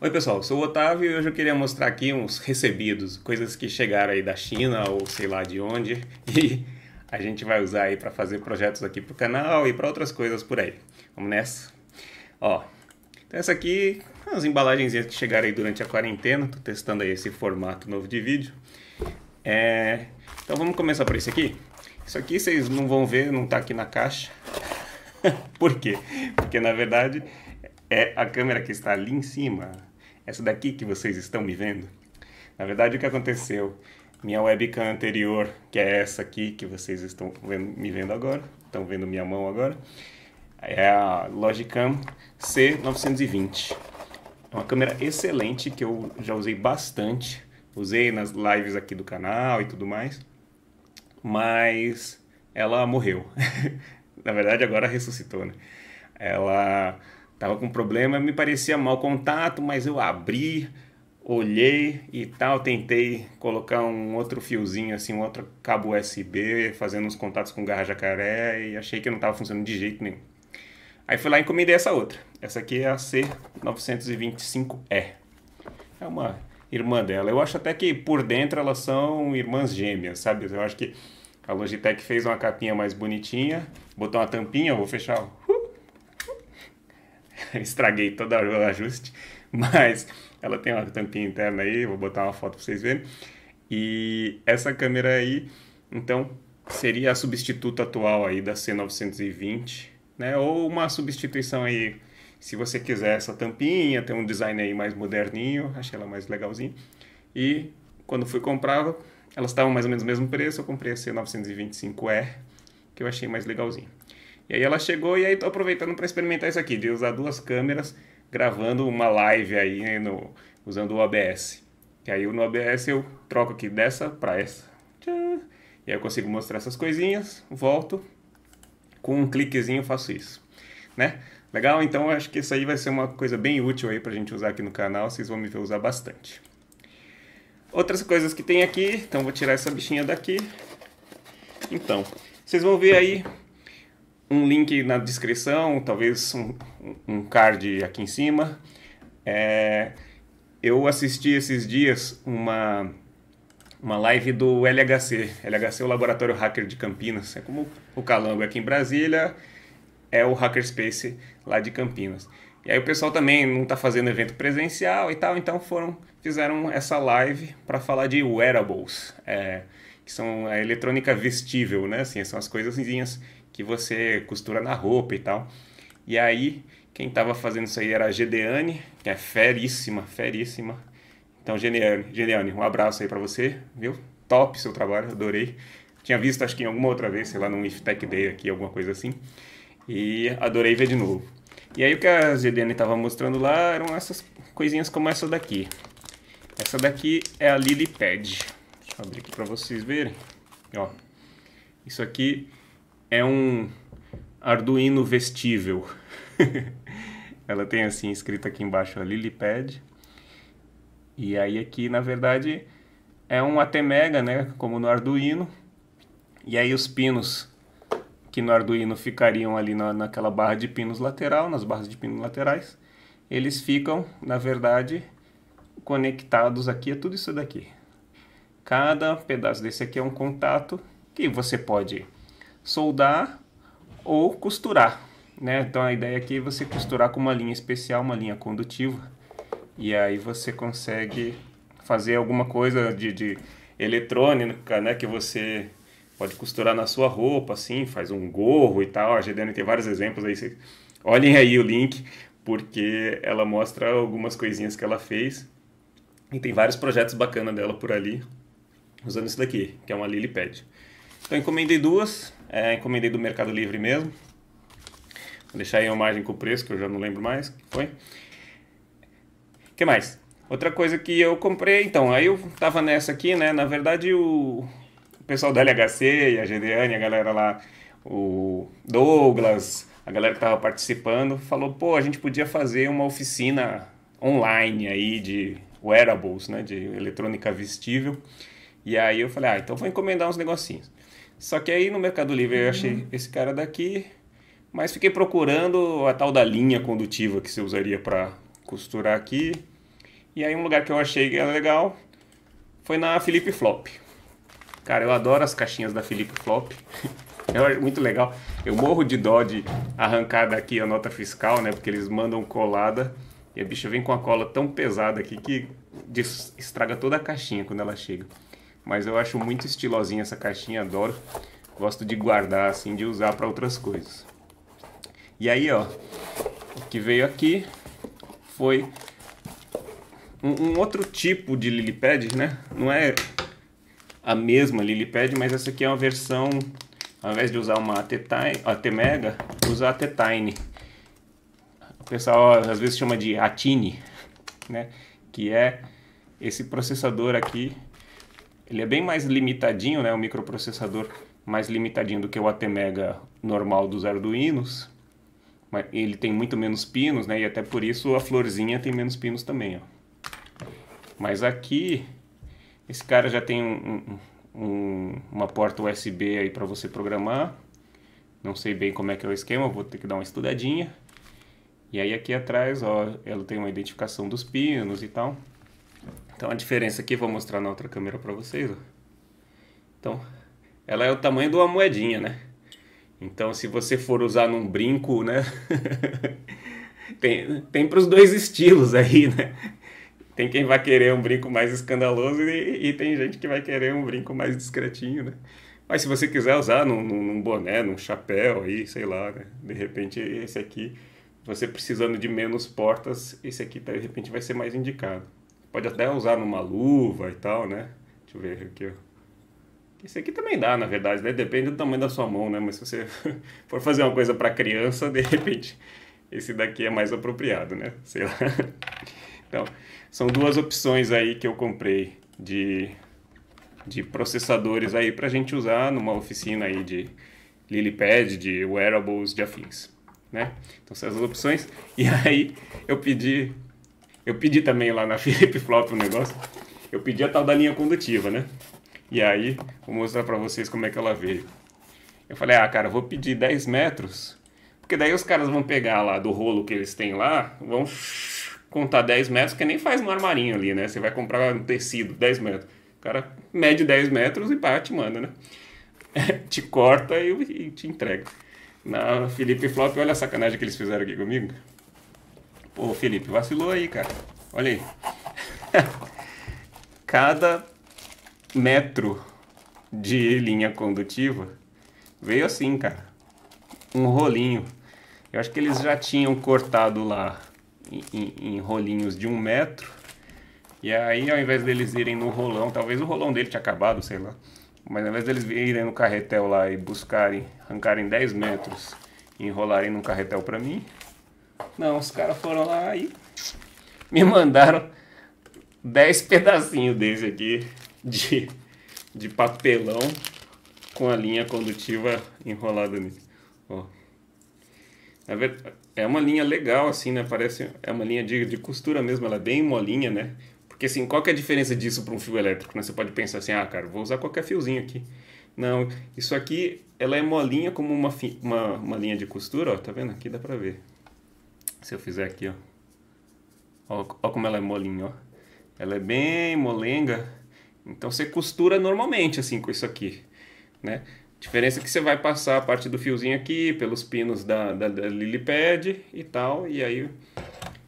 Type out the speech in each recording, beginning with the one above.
Oi pessoal, sou o Otávio e hoje eu queria mostrar aqui uns recebidos, coisas que chegaram aí da China ou sei lá de onde e a gente vai usar aí para fazer projetos aqui pro canal e para outras coisas por aí. Vamos nessa? Ó, então essa aqui, as embalagens que chegaram aí durante a quarentena, tô testando aí esse formato novo de vídeo. É, então vamos começar por esse aqui. Isso aqui vocês não vão ver, não tá aqui na caixa. por quê? Porque na verdade é a câmera que está ali em cima, essa daqui que vocês estão me vendo? Na verdade, o que aconteceu? Minha webcam anterior, que é essa aqui que vocês estão vendo, me vendo agora, estão vendo minha mão agora, é a Logicam C920. É uma câmera excelente que eu já usei bastante, usei nas lives aqui do canal e tudo mais, mas ela morreu. Na verdade, agora ressuscitou, né? Ela Tava com problema, me parecia mal contato, mas eu abri, olhei e tal, tentei colocar um outro fiozinho assim, um outro cabo USB, fazendo uns contatos com garra jacaré e achei que não tava funcionando de jeito nenhum. Aí fui lá e encomendei essa outra. Essa aqui é a C925E. É uma irmã dela. Eu acho até que por dentro elas são irmãs gêmeas, sabe? Eu acho que a Logitech fez uma capinha mais bonitinha, botou uma tampinha, vou fechar estraguei todo o ajuste, mas ela tem uma tampinha interna aí, vou botar uma foto para vocês verem. E essa câmera aí, então, seria a substituta atual aí da C920, né? Ou uma substituição aí, se você quiser essa tampinha, tem um design aí mais moderninho, achei ela mais legalzinha. E quando fui comprar, elas estavam mais ou menos no mesmo preço, eu comprei a c 925 r que eu achei mais legalzinha. E aí ela chegou e aí tô aproveitando para experimentar isso aqui, de usar duas câmeras gravando uma live aí no, usando o OBS. Que aí no OBS eu troco aqui dessa para essa. Tcharam. E aí eu consigo mostrar essas coisinhas, volto, com um cliquezinho faço isso, né? Legal? Então acho que isso aí vai ser uma coisa bem útil aí pra gente usar aqui no canal, vocês vão me ver usar bastante. Outras coisas que tem aqui, então vou tirar essa bichinha daqui. Então, vocês vão ver aí um link na descrição, talvez um, um card aqui em cima. É, eu assisti esses dias uma, uma live do LHC. LHC é o Laboratório Hacker de Campinas. É como o Calango aqui em Brasília, é o Hackerspace lá de Campinas. E aí o pessoal também não está fazendo evento presencial e tal, então foram fizeram essa live para falar de wearables. É, que são a é, eletrônica vestível, né? Assim, são as coisinhas que você costura na roupa e tal. E aí, quem estava fazendo isso aí era a Gedeane, que é feríssima, feríssima. Então, Gedeane, um abraço aí para você, viu? Top seu trabalho, adorei. Tinha visto, acho que em alguma outra vez, sei lá, num IFTEC Day aqui, alguma coisa assim. E adorei ver de novo. E aí, o que a Gedeane estava mostrando lá eram essas coisinhas como essa daqui. Essa daqui é a Lily Pad. Vou abrir aqui para vocês verem. Ó, isso aqui é um Arduino vestível. Ela tem assim escrito aqui embaixo, ó, Lilipad. E aí aqui, na verdade, é um ATmega, né, como no Arduino. E aí os pinos que no Arduino ficariam ali na, naquela barra de pinos lateral, nas barras de pinos laterais, eles ficam, na verdade, conectados aqui, é tudo isso daqui. Cada pedaço desse aqui é um contato que você pode soldar ou costurar, né? Então a ideia aqui é você costurar com uma linha especial, uma linha condutiva, e aí você consegue fazer alguma coisa de, de eletrônica, né? Que você pode costurar na sua roupa, assim, faz um gorro e tal. A GDN tem vários exemplos aí. Olhem aí o link, porque ela mostra algumas coisinhas que ela fez. E tem vários projetos bacanas dela por ali usando isso daqui, que é uma Lilypad. Então encomendei duas, é, encomendei do Mercado Livre mesmo. Vou deixar aí a margem com o preço, que eu já não lembro mais que foi. O que mais? Outra coisa que eu comprei, então, aí eu tava nessa aqui, né? Na verdade, o, o pessoal da LHC e a Gedeane, a galera lá, o Douglas, a galera que tava participando, falou, pô, a gente podia fazer uma oficina online aí de wearables, né? De eletrônica vestível. E aí eu falei, ah, então vou encomendar uns negocinhos. Só que aí no Mercado Livre eu achei uhum. esse cara daqui, mas fiquei procurando a tal da linha condutiva que você usaria para costurar aqui. E aí um lugar que eu achei que era legal foi na Felipe Flop. Cara, eu adoro as caixinhas da Felipe Flop. É muito legal. Eu morro de dó de arrancar daqui a nota fiscal, né? Porque eles mandam colada. E a bicha vem com a cola tão pesada aqui que estraga toda a caixinha quando ela chega. Mas eu acho muito estilosinha essa caixinha, adoro. Gosto de guardar assim, de usar para outras coisas. E aí, ó, o que veio aqui foi um, um outro tipo de LilyPad, né? Não é a mesma LilyPad, mas essa aqui é uma versão, ao invés de usar uma T-Mega, usar a T-Tiny. O pessoal às vezes chama de Atini, né? Que é esse processador aqui ele é bem mais limitadinho, né? O microprocessador mais limitadinho do que o ATmega normal dos Arduinos. Mas ele tem muito menos pinos, né? E até por isso a florzinha tem menos pinos também, ó. Mas aqui, esse cara já tem um, um, uma porta USB aí para você programar. Não sei bem como é que é o esquema, vou ter que dar uma estudadinha. E aí aqui atrás, ó, ela tem uma identificação dos pinos e tal. Então a diferença aqui, vou mostrar na outra câmera para vocês. Ó. Então, ela é o tamanho de uma moedinha, né? Então, se você for usar num brinco, né? tem tem para os dois estilos aí, né? Tem quem vai querer um brinco mais escandaloso e, e, tem gente que vai querer um brinco mais discretinho, né? Mas se você quiser usar num, num boné, num chapéu aí, sei lá, né? De repente esse aqui, você precisando de menos portas, esse aqui de repente vai ser mais indicado. Pode até usar numa luva e tal, né? Deixa eu ver aqui. Esse aqui também dá, na verdade, né? Depende do tamanho da sua mão, né? Mas se você for fazer uma coisa para criança, de repente, esse daqui é mais apropriado, né? Sei lá. Então, são duas opções aí que eu comprei de, de processadores aí para a gente usar numa oficina aí de LilyPad, de wearables, de afins, né? Então, são essas opções. E aí, eu pedi eu pedi também lá na Felipe Flop um negócio. Eu pedi a tal da linha condutiva, né? E aí, vou mostrar para vocês como é que ela veio. Eu falei, ah, cara, vou pedir 10 metros, porque daí os caras vão pegar lá do rolo que eles têm lá, vão contar 10 metros, que nem faz no armarinho ali, né? Você vai comprar um tecido, 10 metros. O cara mede 10 metros e pá, te manda, né? te corta e, e te entrega. Na Felipe Flop, olha a sacanagem que eles fizeram aqui comigo. Pô, Felipe, vacilou aí, cara. Olha aí. Cada metro de linha condutiva veio assim, cara. Um rolinho. Eu acho que eles já tinham cortado lá em, em, em, rolinhos de um metro. E aí, ao invés deles irem no rolão, talvez o rolão dele tinha acabado, sei lá. Mas ao invés deles irem no carretel lá e buscarem, arrancarem 10 metros e enrolarem num carretel para mim, não, os caras foram lá e me mandaram 10 pedacinhos desse aqui de, de papelão com a linha condutiva enrolada nisso. Ó. É uma linha legal, assim, né? Parece. É uma linha de, de costura mesmo, ela é bem molinha, né? Porque assim, qual que é a diferença disso para um fio elétrico? Né? Você pode pensar assim, ah, cara, vou usar qualquer fiozinho aqui. Não, isso aqui, ela é molinha como uma, uma, uma linha de costura, ó, tá vendo? Aqui dá para ver. Se eu fizer aqui, ó. Ó, ó como ela é molinha, ó. Ela é bem molenga. Então você costura normalmente assim com isso aqui, né? diferença é que você vai passar a parte do fiozinho aqui, pelos pinos da, da, da lilipad e tal, e aí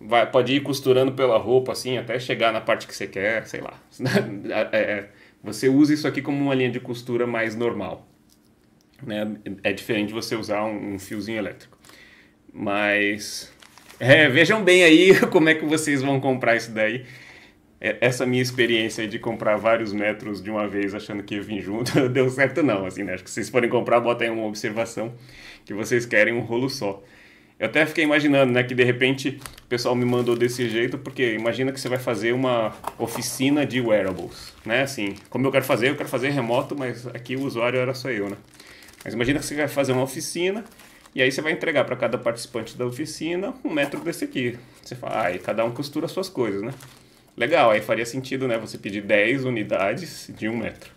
vai, pode ir costurando pela roupa assim até chegar na parte que você quer, sei lá. É, é, você usa isso aqui como uma linha de costura mais normal. Né? É diferente de você usar um, um fiozinho elétrico. Mas é, vejam bem aí como é que vocês vão comprar isso daí. É, essa minha experiência de comprar vários metros de uma vez achando que ia vir junto, deu certo não, assim, né? Acho que vocês forem comprar, botem uma observação que vocês querem um rolo só. Eu até fiquei imaginando, né, que de repente o pessoal me mandou desse jeito, porque imagina que você vai fazer uma oficina de wearables, né? Assim, como eu quero fazer, eu quero fazer remoto, mas aqui o usuário era só eu, né? Mas imagina que você vai fazer uma oficina e aí você vai entregar para cada participante da oficina um metro desse aqui. Você fala, ah, e cada um costura suas coisas, né? Legal, aí faria sentido, né? Você pedir 10 unidades de um metro.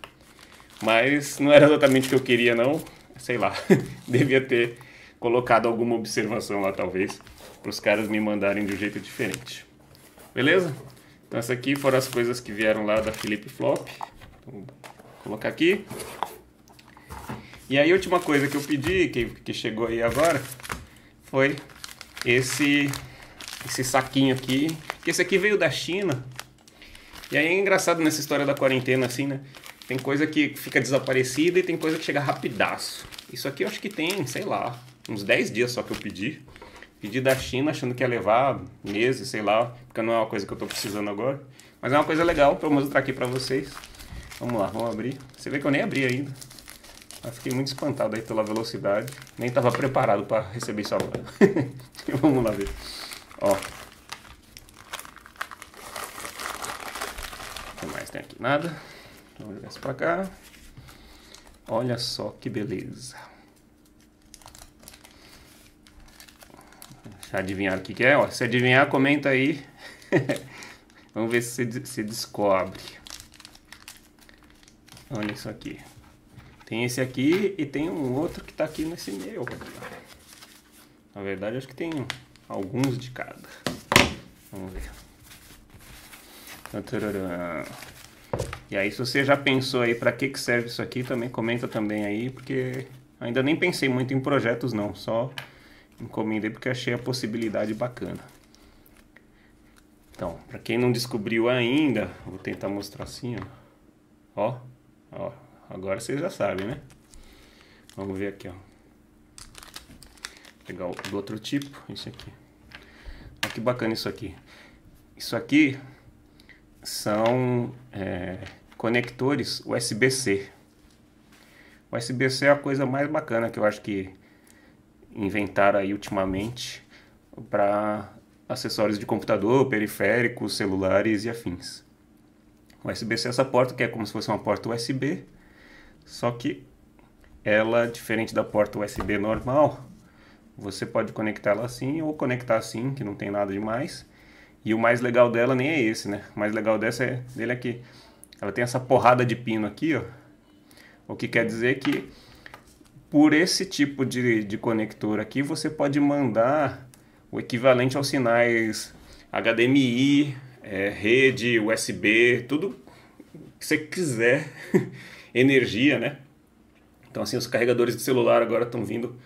Mas não era exatamente o que eu queria, não. Sei lá, devia ter colocado alguma observação lá, talvez, para os caras me mandarem de um jeito diferente. Beleza? Então, essas aqui foram as coisas que vieram lá da Felipe Flop. Então, vou colocar aqui. E aí a última coisa que eu pedi, que, que chegou aí agora, foi esse, esse saquinho aqui. Esse aqui veio da China. E aí é engraçado nessa história da quarentena, assim, né? Tem coisa que fica desaparecida e tem coisa que chega rapidaço. Isso aqui eu acho que tem, sei lá, uns 10 dias só que eu pedi. Pedi da China achando que ia levar meses, sei lá, porque não é uma coisa que eu tô precisando agora. Mas é uma coisa legal pra eu mostrar aqui pra vocês. Vamos lá, vamos abrir. Você vê que eu nem abri ainda fiquei muito espantado aí pela velocidade. Nem estava preparado para receber isso agora. Vamos lá ver. Ó. O que mais tem aqui? Nada. Vamos jogar isso para cá. Olha só que beleza. Já adivinharam o que, que é? Ó, se adivinhar, comenta aí. Vamos ver se você descobre. Olha isso aqui. Tem esse aqui e tem um outro que está aqui nesse meio. Na verdade, acho que tem alguns de cada. Vamos ver. E aí, se você já pensou aí para que, que serve isso aqui, também comenta também aí, porque ainda nem pensei muito em projetos não, só encomendei porque achei a possibilidade bacana. Então, para quem não descobriu ainda, vou tentar mostrar assim, ó. Ó, ó, agora vocês já sabem, né? Vamos ver aqui, ó. Pegar o do outro tipo, esse aqui. Olha que bacana isso aqui. Isso aqui são é, conectores USB-C. USB-C é a coisa mais bacana que eu acho que inventaram aí ultimamente para acessórios de computador, periféricos, celulares e afins. USB-C é essa porta que é como se fosse uma porta USB só que ela, diferente da porta USB normal, você pode conectar ela assim ou conectar assim, que não tem nada demais. E o mais legal dela nem é esse, né? O mais legal dessa é, dele aqui é ela tem essa porrada de pino aqui, ó. O que quer dizer que por esse tipo de, de conector aqui você pode mandar o equivalente aos sinais HDMI, é, eh, rede, USB, tudo que você quiser, energia, né? Então, assim, os carregadores de celular agora estão vindo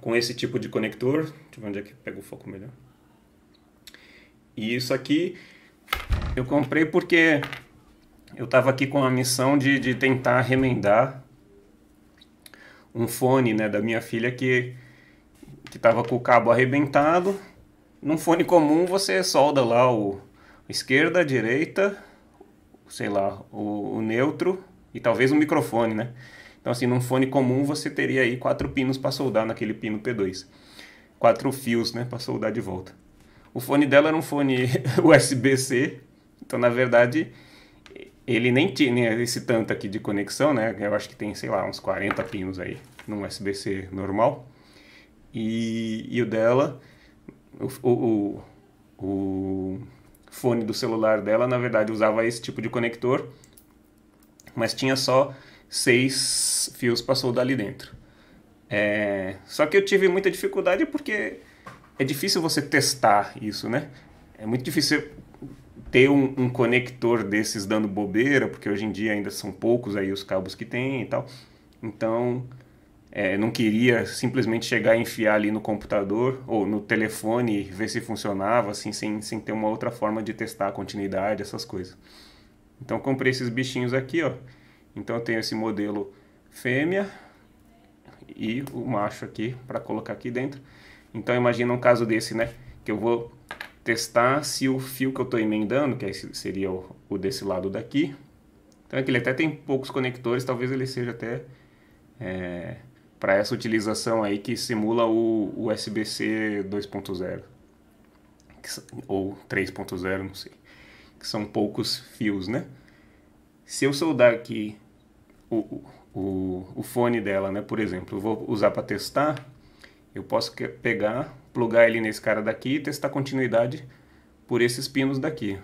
com esse tipo de conector. Deixa eu ver onde é que pega o foco melhor. E isso aqui eu comprei porque eu estava aqui com a missão de, de tentar remendar um fone né, da minha filha que que estava com o cabo arrebentado. Num fone comum você solda lá o esquerda, direita, sei lá, o, o neutro e talvez um microfone, né? Então, assim, num fone comum você teria aí quatro pinos para soldar naquele pino P2. Quatro fios, né, para soldar de volta. O fone dela era um fone USB-C, então, na verdade, ele nem tinha esse tanto aqui de conexão, né? Eu acho que tem, sei lá, uns 40 pinos aí num USB-C normal. E, e o dela, o, o, o fone do celular dela, na verdade usava esse tipo de conector, mas tinha só seis fios passou dali dentro. É... Só que eu tive muita dificuldade porque é difícil você testar isso, né? É muito difícil ter um, um conector desses dando bobeira, porque hoje em dia ainda são poucos aí os cabos que tem e tal. Então, é, não queria simplesmente chegar e enfiar ali no computador ou no telefone ver se funcionava, assim, sem, sem ter uma outra forma de testar a continuidade, essas coisas. Então comprei esses bichinhos aqui, ó. Então eu tenho esse modelo fêmea e o macho aqui para colocar aqui dentro. Então imagina um caso desse, né? Que eu vou testar se o fio que eu estou emendando, que é seria o, o desse lado daqui. Então aqui é ele até tem poucos conectores, talvez ele seja até... É para essa utilização aí que simula o USB-C 2.0 ou 3.0, não sei, que são poucos fios, né? Se eu soldar aqui o, o, o fone dela, né, por exemplo, eu vou usar para testar, eu posso pegar, plugar ele nesse cara daqui e testar continuidade por esses pinos daqui.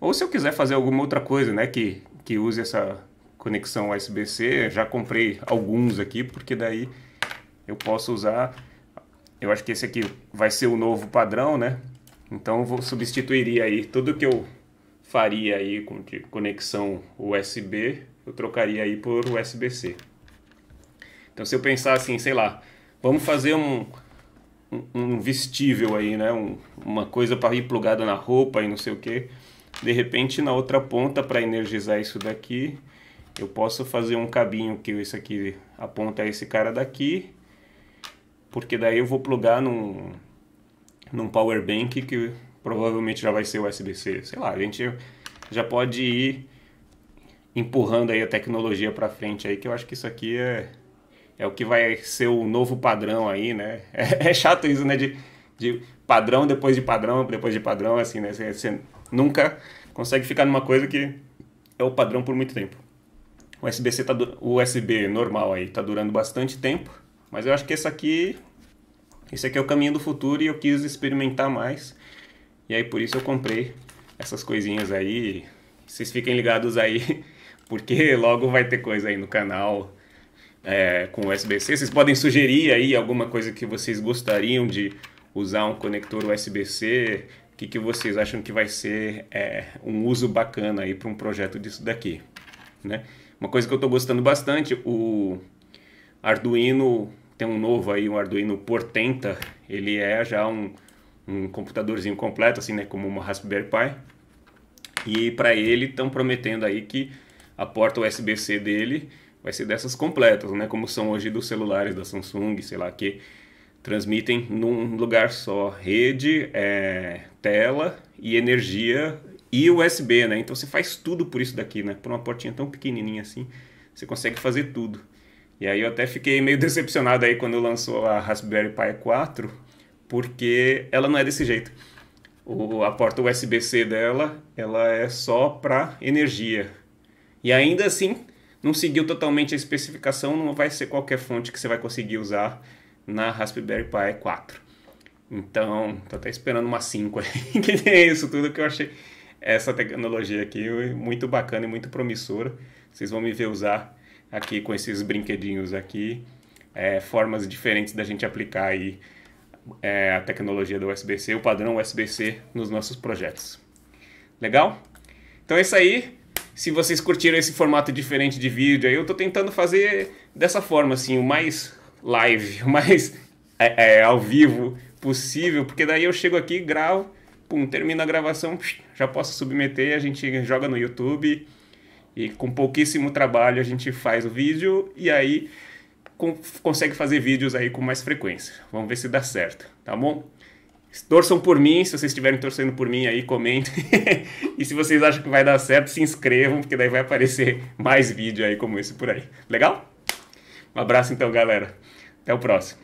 Ou se eu quiser fazer alguma outra coisa, né, que, que use essa, conexão USB-C, já comprei alguns aqui, porque daí eu posso usar. Eu acho que esse aqui vai ser o novo padrão, né? Então eu vou substituiria aí tudo que eu faria aí com conexão USB, eu trocaria aí por USB-C. Então se eu pensar assim, sei lá, vamos fazer um, um, um vestível aí, né? Um, uma coisa para ir plugada na roupa e não sei o que. De repente na outra ponta para energizar isso daqui, eu posso fazer um cabinho que isso aqui aponta a esse cara daqui, porque daí eu vou plugar num, num power bank que provavelmente já vai ser USB-C, sei lá, a gente já pode ir empurrando aí a tecnologia para frente aí, que eu acho que isso aqui é, é o que vai ser o novo padrão aí, né? É, é chato isso, né? De, de padrão depois de padrão, depois de padrão, assim, né? Você, você nunca consegue ficar numa coisa que é o padrão por muito tempo. O USB-C tá o USB normal aí tá durando bastante tempo, mas eu acho que esse aqui esse aqui é o caminho do futuro e eu quis experimentar mais. E aí por isso eu comprei essas coisinhas aí. Vocês fiquem ligados aí, porque logo vai ter coisa aí no canal é, com USB-C. Vocês podem sugerir aí alguma coisa que vocês gostariam de usar um conector USB-C. O que, que vocês acham que vai ser é, um uso bacana aí para um projeto disso daqui, né? Uma coisa que eu estou gostando bastante, o Arduino, tem um novo aí, um Arduino Portenta, ele é já um, um computadorzinho completo, assim, né, como uma Raspberry Pi. E para ele estão prometendo aí que a porta USB-C dele vai ser dessas completas, né, como são hoje dos celulares da Samsung, sei lá, que transmitem num lugar só rede, é, tela e energia e USB, né? Então você faz tudo por isso daqui, né? Por uma portinha tão pequenininha assim, você consegue fazer tudo. E aí eu até fiquei meio decepcionado aí quando lançou a Raspberry Pi 4, porque ela não é desse jeito. O, a porta USB-C dela, ela é só para energia. E ainda assim, não seguiu totalmente a especificação, não vai ser qualquer fonte que você vai conseguir usar na Raspberry Pi 4. Então, tô até esperando uma 5 aí, que nem isso tudo que eu achei essa tecnologia aqui muito bacana e muito promissora. Vocês vão me ver usar aqui com esses brinquedinhos aqui, é, formas diferentes da gente aplicar aí é, a tecnologia do USB-C, o padrão USB-C nos nossos projetos. Legal? Então é isso aí. Se vocês curtiram esse formato diferente de vídeo, eu estou tentando fazer dessa forma, assim, o mais live, o mais é, é, ao vivo possível, porque daí eu chego aqui, gravo, pum, termina a gravação, já posso submeter, a gente joga no YouTube e com pouquíssimo trabalho a gente faz o vídeo e aí com, consegue fazer vídeos aí com mais frequência. Vamos ver se dá certo, tá bom? Torçam por mim, se vocês estiverem torcendo por mim aí, comentem. e se vocês acham que vai dar certo, se inscrevam, porque daí vai aparecer mais vídeo aí como esse por aí. Legal? Um abraço então, galera. Até o próximo.